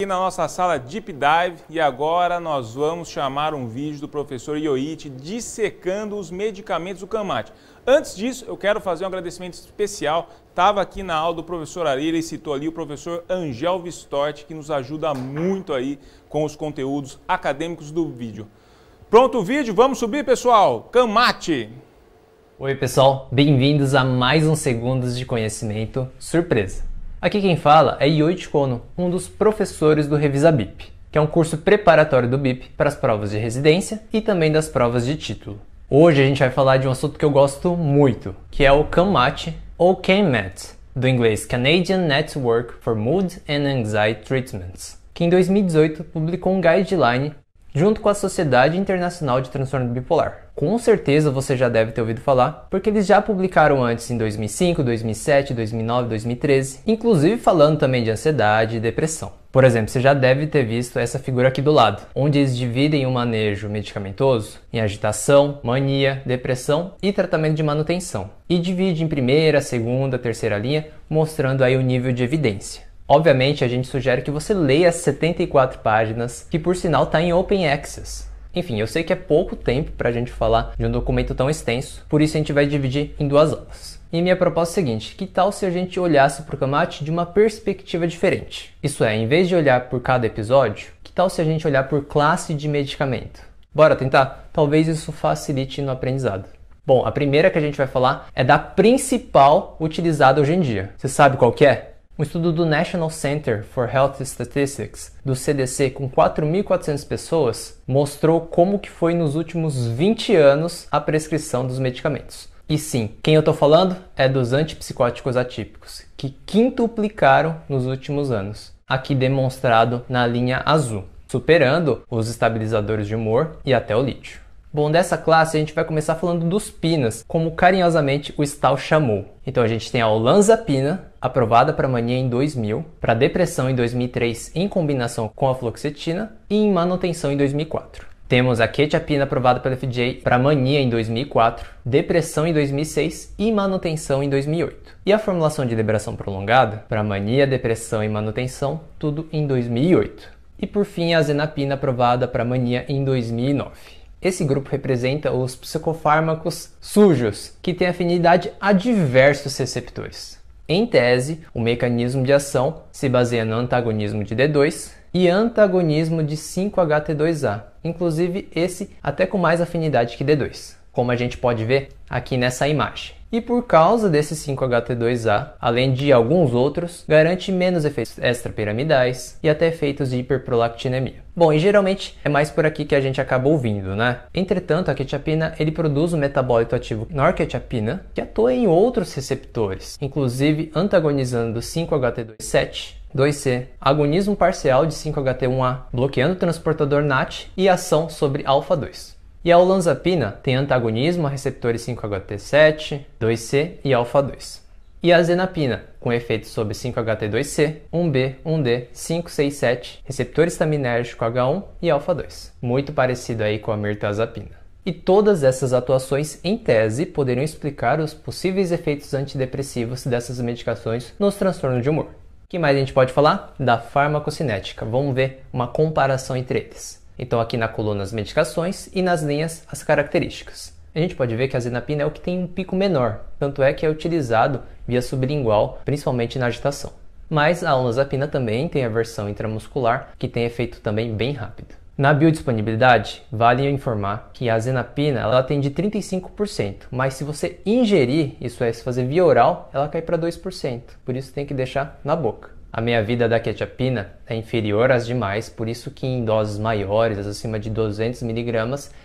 aqui na nossa sala Deep Dive e agora nós vamos chamar um vídeo do professor Ioichi dissecando os medicamentos do Camate. Antes disso, eu quero fazer um agradecimento especial. Estava aqui na aula do professor Arira e citou ali o professor Angel Vistorti, que nos ajuda muito aí com os conteúdos acadêmicos do vídeo. Pronto o vídeo? Vamos subir, pessoal! Camate! Oi, pessoal! Bem-vindos a mais um Segundos de Conhecimento Surpresa! Aqui quem fala é Yoichi Kono, um dos professores do Revisa BIP, que é um curso preparatório do BIP para as provas de residência e também das provas de título. Hoje a gente vai falar de um assunto que eu gosto muito, que é o CAMAT ou CANMAT, do inglês Canadian Network for Mood and Anxiety Treatments, que em 2018 publicou um guideline junto com a Sociedade Internacional de Transtorno Bipolar. Com certeza você já deve ter ouvido falar, porque eles já publicaram antes em 2005, 2007, 2009, 2013, inclusive falando também de ansiedade e depressão. Por exemplo, você já deve ter visto essa figura aqui do lado, onde eles dividem o manejo medicamentoso em agitação, mania, depressão e tratamento de manutenção, e divide em primeira, segunda, terceira linha, mostrando aí o nível de evidência. Obviamente, a gente sugere que você leia as 74 páginas, que por sinal está em Open Access. Enfim, eu sei que é pouco tempo para a gente falar de um documento tão extenso, por isso a gente vai dividir em duas aulas. E minha proposta é a seguinte: que tal se a gente olhasse para o Kamat de uma perspectiva diferente? Isso é, em vez de olhar por cada episódio, que tal se a gente olhar por classe de medicamento? Bora tentar? Talvez isso facilite no aprendizado. Bom, a primeira que a gente vai falar é da principal utilizada hoje em dia. Você sabe qual é? Um estudo do National Center for Health Statistics, do CDC, com 4.400 pessoas, mostrou como que foi nos últimos 20 anos a prescrição dos medicamentos. E sim, quem eu estou falando é dos antipsicóticos atípicos, que quintuplicaram nos últimos anos, aqui demonstrado na linha azul, superando os estabilizadores de humor e até o lítio. Bom, dessa classe a gente vai começar falando dos pinas, como carinhosamente o Stahl chamou. Então a gente tem a olanzapina, aprovada para mania em 2000, para depressão em 2003 em combinação com a fluoxetina e em manutenção em 2004. Temos a quetiapina aprovada pela FDA para mania em 2004, depressão em 2006 e manutenção em 2008. E a formulação de liberação prolongada para mania, depressão e manutenção, tudo em 2008. E por fim, a zenapina aprovada para mania em 2009. Esse grupo representa os psicofármacos sujos, que têm afinidade a diversos receptores. Em tese, o mecanismo de ação se baseia no antagonismo de D2 e antagonismo de 5-HT2A, inclusive esse até com mais afinidade que D2, como a gente pode ver aqui nessa imagem e por causa desse 5-HT2A, além de alguns outros, garante menos efeitos extrapiramidais e até efeitos de hiperprolactinemia. Bom, e geralmente é mais por aqui que a gente acaba ouvindo, né? Entretanto, a quetiapina ele produz o metabólito ativo norquetiapina, que atua em outros receptores, inclusive antagonizando 5-HT27, 2C, agonismo parcial de 5-HT1A, bloqueando o transportador NAT e ação sobre alfa 2. E a olanzapina tem antagonismo a receptores 5-HT7, 2C e alfa-2. E a zenapina, com efeitos sobre 5-HT2C, 1B, 1D, 5, 6, 7 receptor estaminérgico H1 e alfa-2. Muito parecido aí com a mirtazapina. E todas essas atuações, em tese, poderiam explicar os possíveis efeitos antidepressivos dessas medicações nos transtornos de humor. O que mais a gente pode falar? Da farmacocinética. Vamos ver uma comparação entre eles. Então, aqui na coluna as medicações e nas linhas as características. A gente pode ver que a azenapina é o que tem um pico menor, tanto é que é utilizado via sublingual, principalmente na agitação. Mas a olanzapina também tem a versão intramuscular, que tem efeito também bem rápido. Na biodisponibilidade, vale informar que a azenapina ela tem de 35%, mas se você ingerir, isso é, se fazer via oral, ela cai para 2%, por isso tem que deixar na boca. A meia-vida da quetiapina é inferior às demais, por isso que em doses maiores, acima de 200 mg,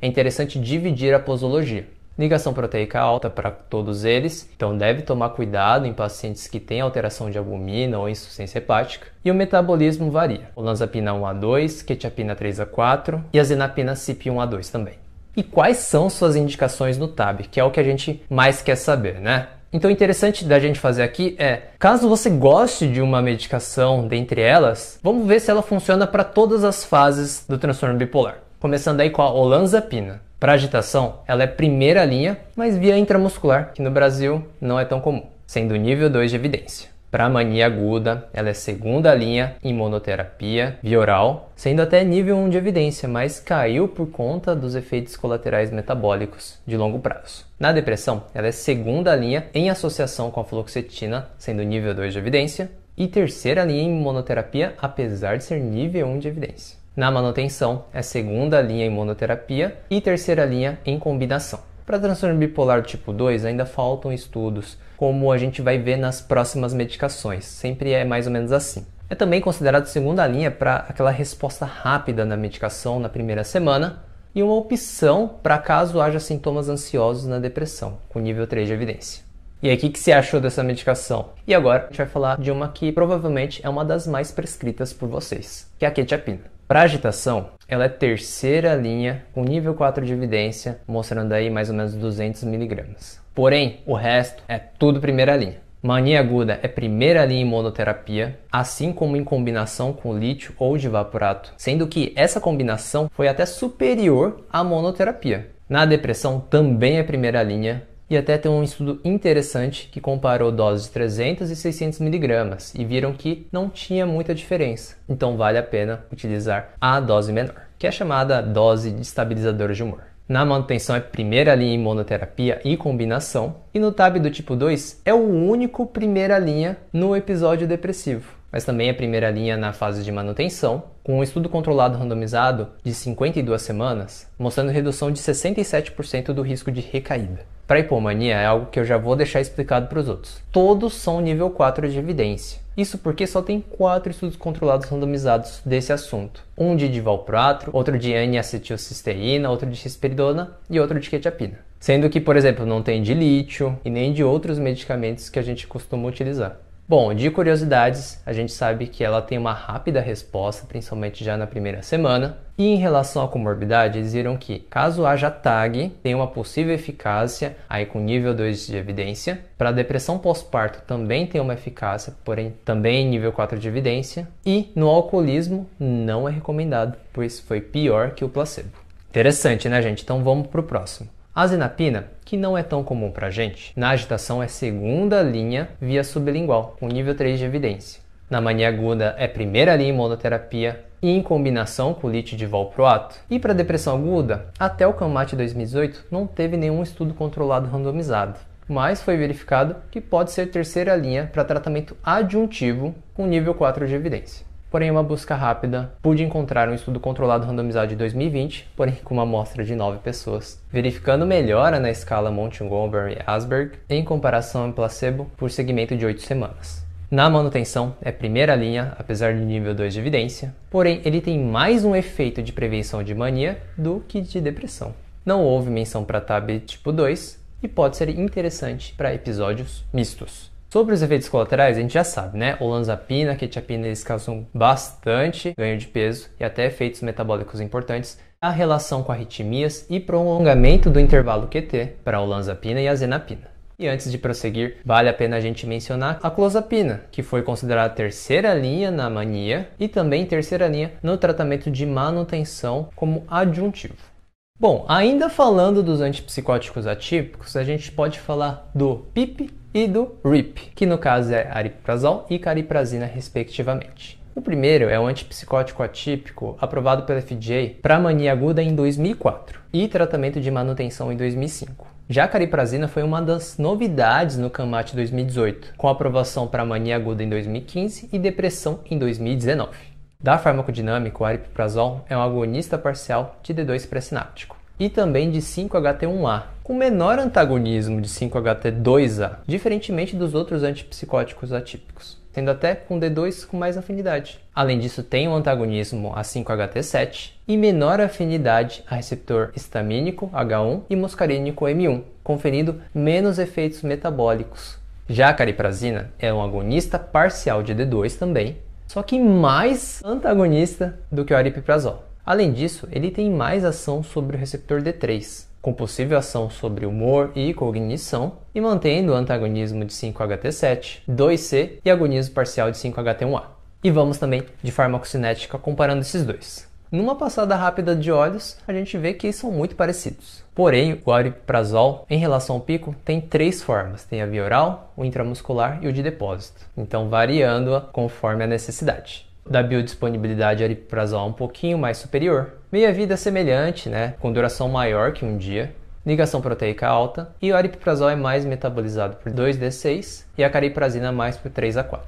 é interessante dividir a posologia. Ligação proteica alta para todos eles, então deve tomar cuidado em pacientes que têm alteração de albumina ou insuficiência hepática. E o metabolismo varia: olanzapina 1A2, quetiapina 3A4 e azenapina CYP1A2 também. E quais são suas indicações no TAB, que é o que a gente mais quer saber, né? Então, o interessante da gente fazer aqui é, caso você goste de uma medicação dentre elas, vamos ver se ela funciona para todas as fases do transtorno bipolar. Começando aí com a olanzapina. Para agitação, ela é primeira linha, mas via intramuscular, que no Brasil não é tão comum, sendo nível 2 de evidência para mania aguda, ela é segunda linha em monoterapia via oral, sendo até nível 1 de evidência, mas caiu por conta dos efeitos colaterais metabólicos de longo prazo. Na depressão, ela é segunda linha em associação com a fluoxetina, sendo nível 2 de evidência, e terceira linha em monoterapia, apesar de ser nível 1 de evidência. Na manutenção, é segunda linha em monoterapia e terceira linha em combinação. Para transtorno bipolar tipo 2, ainda faltam estudos, como a gente vai ver nas próximas medicações, sempre é mais ou menos assim. É também considerado segunda linha para aquela resposta rápida na medicação na primeira semana e uma opção para caso haja sintomas ansiosos na depressão, com nível 3 de evidência. E aí, o que, que você achou dessa medicação? E agora a gente vai falar de uma que provavelmente é uma das mais prescritas por vocês, que é a quetiapina. Para agitação, ela é terceira linha com nível 4 de evidência, mostrando aí mais ou menos 200 miligramas. Porém, o resto é tudo primeira linha. Mania aguda é primeira linha em monoterapia, assim como em combinação com lítio ou vaporato, sendo que essa combinação foi até superior à monoterapia. Na depressão também é primeira linha, e até tem um estudo interessante que comparou doses de 300 e 600 miligramas e viram que não tinha muita diferença. Então vale a pena utilizar a dose menor, que é chamada dose de estabilizador de humor. Na manutenção é primeira linha em monoterapia e combinação, e no TAB do tipo 2 é o único primeira linha no episódio depressivo mas também a primeira linha na fase de manutenção, com um estudo controlado randomizado de 52 semanas, mostrando redução de 67% do risco de recaída. Para hipomania é algo que eu já vou deixar explicado para os outros. Todos são nível 4 de evidência. Isso porque só tem quatro estudos controlados randomizados desse assunto. Um de divalproatro, outro de N-acetilcisteína, outro de risperidona e outro de quetiapina. Sendo que, por exemplo, não tem de lítio e nem de outros medicamentos que a gente costuma utilizar. Bom, de curiosidades, a gente sabe que ela tem uma rápida resposta, principalmente já na primeira semana. E em relação à comorbidade, eles viram que, caso haja TAG, tem uma possível eficácia, aí com nível 2 de evidência. Para depressão pós-parto também tem uma eficácia, porém também nível 4 de evidência. E no alcoolismo não é recomendado, pois foi pior que o placebo. Interessante, né, gente? Então vamos para o próximo zinapina, que não é tão comum para gente, na agitação é segunda linha via sublingual, com nível 3 de evidência. Na mania aguda é primeira linha em monoterapia e em combinação com o lítio de valproato. E para depressão aguda, até o CAMAT 2018 não teve nenhum estudo controlado randomizado, mas foi verificado que pode ser terceira linha para tratamento adjuntivo com nível 4 de evidência porém uma busca rápida pude encontrar um estudo controlado randomizado de 2020, porém com uma amostra de 9 pessoas, verificando melhora na escala Montgomery-Asberg em comparação ao placebo por segmento de 8 semanas. Na manutenção, é primeira linha, apesar do nível 2 de evidência, porém ele tem mais um efeito de prevenção de mania do que de depressão. Não houve menção para TAB tipo 2 e pode ser interessante para episódios mistos. Sobre os efeitos colaterais, a gente já sabe, né? Olanzapina, quetiapina, eles causam bastante ganho de peso e até efeitos metabólicos importantes a relação com arritmias e prolongamento do intervalo QT para olanzapina e a azenapina. E antes de prosseguir, vale a pena a gente mencionar a clozapina, que foi considerada terceira linha na mania e também terceira linha no tratamento de manutenção como adjuntivo. Bom, ainda falando dos antipsicóticos atípicos, a gente pode falar do PIP e do RIP, que no caso é ariprazol e cariprazina, respectivamente. O primeiro é o antipsicótico atípico aprovado pela FDA para mania aguda em 2004 e tratamento de manutenção em 2005. Já a cariprazina foi uma das novidades no CAMAT 2018, com aprovação para mania aguda em 2015 e depressão em 2019. Da farmacodinâmica, o aripiprazol é um agonista parcial de D2 pré-sináptico e também de 5-HT1A, com menor antagonismo de 5-HT2A, diferentemente dos outros antipsicóticos atípicos, sendo até com D2 com mais afinidade. Além disso, tem um antagonismo a 5-HT7 e menor afinidade a receptor histamínico H1 e muscarínico M1, conferindo menos efeitos metabólicos. Já a cariprazina é um agonista parcial de D2 também, só que mais antagonista do que o aripiprazol. Além disso, ele tem mais ação sobre o receptor D3, com possível ação sobre humor e cognição, e mantendo o antagonismo de 5-HT7, 2C e agonismo parcial de 5-HT1A. E vamos também de farmacocinética comparando esses dois. Numa passada rápida de olhos, a gente vê que são muito parecidos. Porém, o ariprazol, em relação ao pico, tem três formas. Tem a via oral, o intramuscular e o de depósito. Então, variando-a conforme a necessidade da biodisponibilidade aripiprazol um pouquinho mais superior. Meia-vida semelhante, né, com duração maior que um dia, ligação proteica alta, e o aripiprazol é mais metabolizado por 2D6 e a cariprazina mais por 3A4.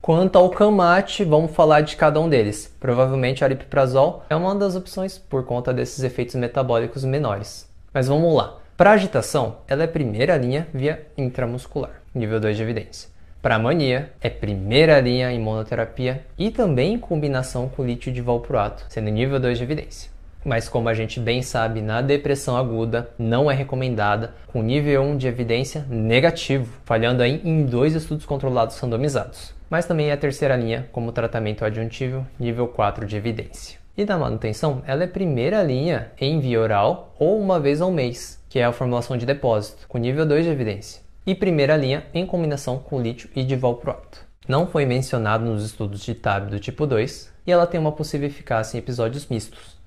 Quanto ao camate, vamos falar de cada um deles. Provavelmente o aripiprazol é uma das opções por conta desses efeitos metabólicos menores. Mas vamos lá. Para agitação, ela é primeira linha via intramuscular, nível 2 de evidência para mania, é primeira linha em monoterapia e também em combinação com lítio de valproato, sendo nível 2 de evidência. Mas como a gente bem sabe, na depressão aguda não é recomendada, com nível 1 de evidência negativo, falhando aí em dois estudos controlados randomizados. Mas também é a terceira linha como tratamento adjuntivo, nível 4 de evidência. E na manutenção, ela é primeira linha em via oral ou uma vez ao mês, que é a formulação de depósito, com nível 2 de evidência e primeira linha em combinação com lítio e divalproato. Não foi mencionado nos estudos de TAB do tipo 2 e ela tem uma possível eficácia em episódios mistos.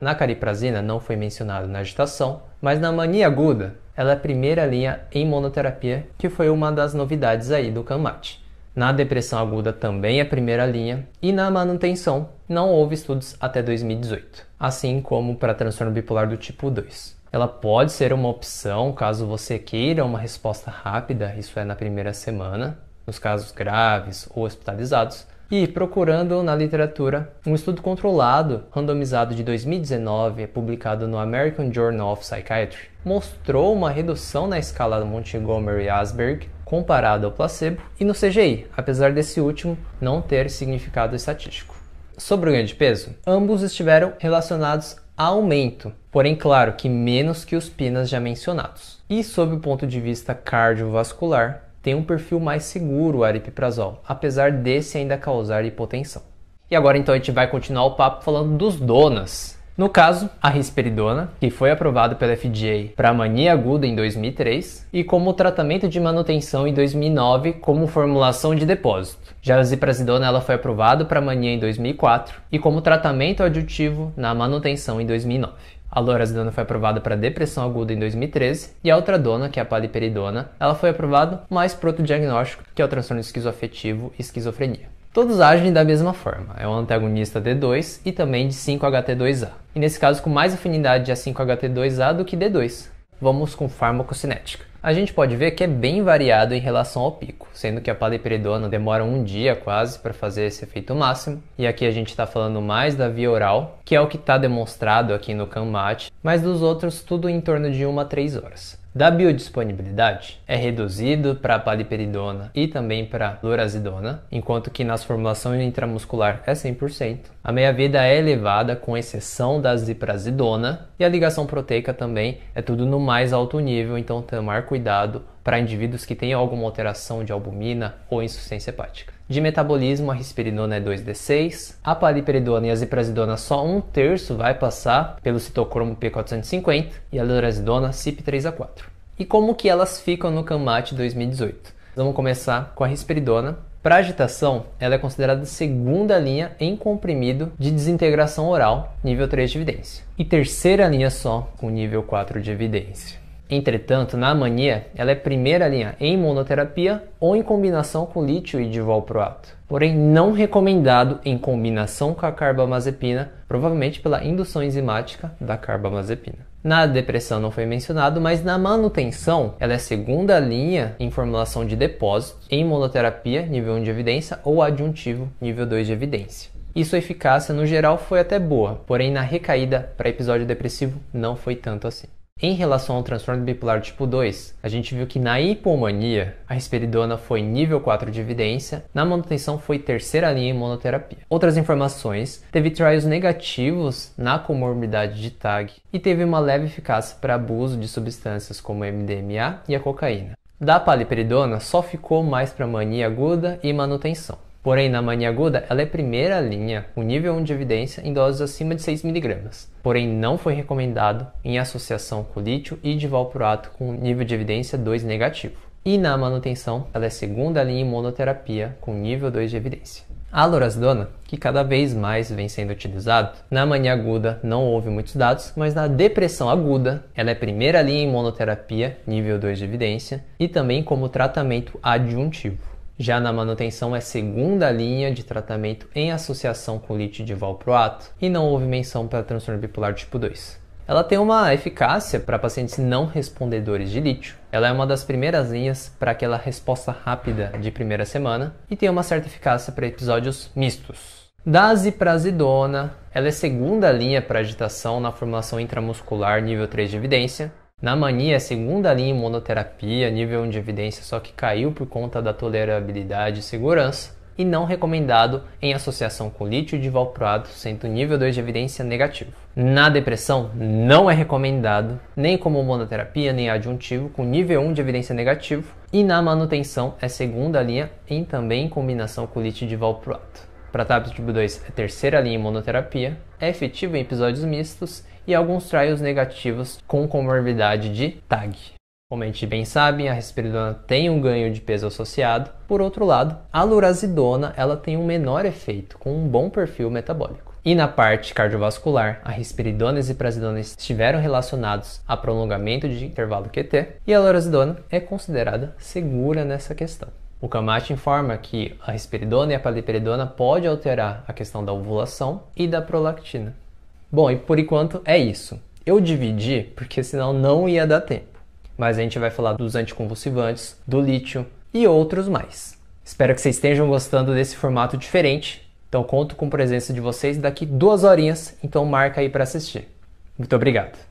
Na cariprazina não foi mencionado na agitação, mas na mania aguda ela é a primeira linha em monoterapia, que foi uma das novidades aí do CAMAT. Na depressão aguda também é a primeira linha, e na manutenção não houve estudos até 2018, assim como para transtorno bipolar do tipo 2. Ela pode ser uma opção caso você queira uma resposta rápida, isso é na primeira semana, nos casos graves ou hospitalizados, e procurando na literatura, um estudo controlado, randomizado de 2019, é publicado no American Journal of Psychiatry, mostrou uma redução na escala do Montgomery-Asberg comparado ao placebo e no CGI, apesar desse último não ter significado estatístico. Sobre o ganho de peso, ambos estiveram relacionados aumento, porém claro que menos que os pinas já mencionados. E sob o ponto de vista cardiovascular, tem um perfil mais seguro o aripiprazol, apesar desse ainda causar hipotensão. E agora então a gente vai continuar o papo falando dos donas, no caso, a risperidona, que foi aprovada pela FDA para mania aguda em 2003 e como tratamento de manutenção em 2009 como formulação de depósito. Já a ziprasidona ela foi aprovada para mania em 2004 e como tratamento aditivo na manutenção em 2009. A lorazidona foi aprovada para depressão aguda em 2013 e a altradona, que é a paliperidona, ela foi aprovada mais para outro diagnóstico, que é o transtorno esquizoafetivo e esquizofrenia. Todos agem da mesma forma, é um antagonista D2 e também de 5-HT2A, e nesse caso com mais afinidade a 5-HT2A do que D2. Vamos com farmacocinética. A gente pode ver que é bem variado em relação ao pico, sendo que a paliperidona demora um dia quase para fazer esse efeito máximo, e aqui a gente está falando mais da via oral, que é o que está demonstrado aqui no CAMAT, mas dos outros tudo em torno de 1 a 3 horas da biodisponibilidade é reduzido para paliperidona e também para lorazidona, enquanto que nas formulações intramuscular é 100%. A meia-vida é elevada com exceção da ziprazidona e a ligação proteica também é tudo no mais alto nível, então tomar cuidado para indivíduos que tenham alguma alteração de albumina ou insuficiência hepática de metabolismo, a risperidona é 2D6, a paliperidona e a ziprasidona só um terço vai passar pelo citocromo P450 e a lorazidona CYP3A4. E como que elas ficam no CAMAT 2018? Vamos começar com a risperidona. Para agitação, ela é considerada segunda linha em comprimido de desintegração oral, nível 3 de evidência, e terceira linha só com nível 4 de evidência. Entretanto, na mania, ela é primeira linha em monoterapia ou em combinação com lítio e divalproato, porém não recomendado em combinação com a carbamazepina, provavelmente pela indução enzimática da carbamazepina. Na depressão não foi mencionado, mas na manutenção ela é segunda linha em formulação de depósito em monoterapia nível 1 de evidência ou adjuntivo nível 2 de evidência. E sua eficácia no geral foi até boa, porém na recaída para episódio depressivo não foi tanto assim. Em relação ao transtorno bipolar tipo 2, a gente viu que na hipomania a risperidona foi nível 4 de evidência, na manutenção foi terceira linha em monoterapia. Outras informações, teve trials negativos na comorbidade de TAG e teve uma leve eficácia para abuso de substâncias como MDMA e a cocaína. Da paliperidona só ficou mais para mania aguda e manutenção. Porém, na mania aguda, ela é primeira linha com nível 1 de evidência em doses acima de 6 mg. Porém, não foi recomendado em associação com lítio e divalproato com nível de evidência 2 negativo. E na manutenção, ela é segunda linha em monoterapia com nível 2 de evidência. A lorazidona, que cada vez mais vem sendo utilizado, na mania aguda não houve muitos dados, mas na depressão aguda, ela é primeira linha em monoterapia, nível 2 de evidência, e também como tratamento adjuntivo. Já na manutenção é segunda linha de tratamento em associação com lítio de valproato e não houve menção para transtorno bipolar tipo 2. Ela tem uma eficácia para pacientes não respondedores de lítio. Ela é uma das primeiras linhas para aquela resposta rápida de primeira semana e tem uma certa eficácia para episódios mistos. Daziprazidona, ela é segunda linha para agitação na formulação intramuscular nível 3 de evidência na mania, é segunda linha em monoterapia, nível 1 de evidência, só que caiu por conta da tolerabilidade e segurança, e não recomendado em associação com lítio de valproato, sendo nível 2 de evidência negativo. Na depressão, não é recomendado, nem como monoterapia, nem adjuntivo, com nível 1 de evidência negativo, e na manutenção é segunda linha, em também em combinação com lítio de valproato. Para TAP tipo 2 é terceira linha em monoterapia, é efetivo em episódios mistos e alguns trials negativos com comorbidade de TAG. Como a gente bem sabe, a risperidona tem um ganho de peso associado. Por outro lado, a lurazidona ela tem um menor efeito, com um bom perfil metabólico. E na parte cardiovascular, a risperidona e prazidona estiveram relacionados a prolongamento de intervalo QT, e a lorazidona é considerada segura nessa questão. O Camacho informa que a risperidona e a paliperidona pode alterar a questão da ovulação e da prolactina. Bom, e por enquanto é isso. Eu dividi porque senão não ia dar tempo. Mas a gente vai falar dos anticonvulsivantes, do lítio e outros mais. Espero que vocês estejam gostando desse formato diferente. Então conto com a presença de vocês daqui duas horinhas, então marca aí para assistir. Muito obrigado.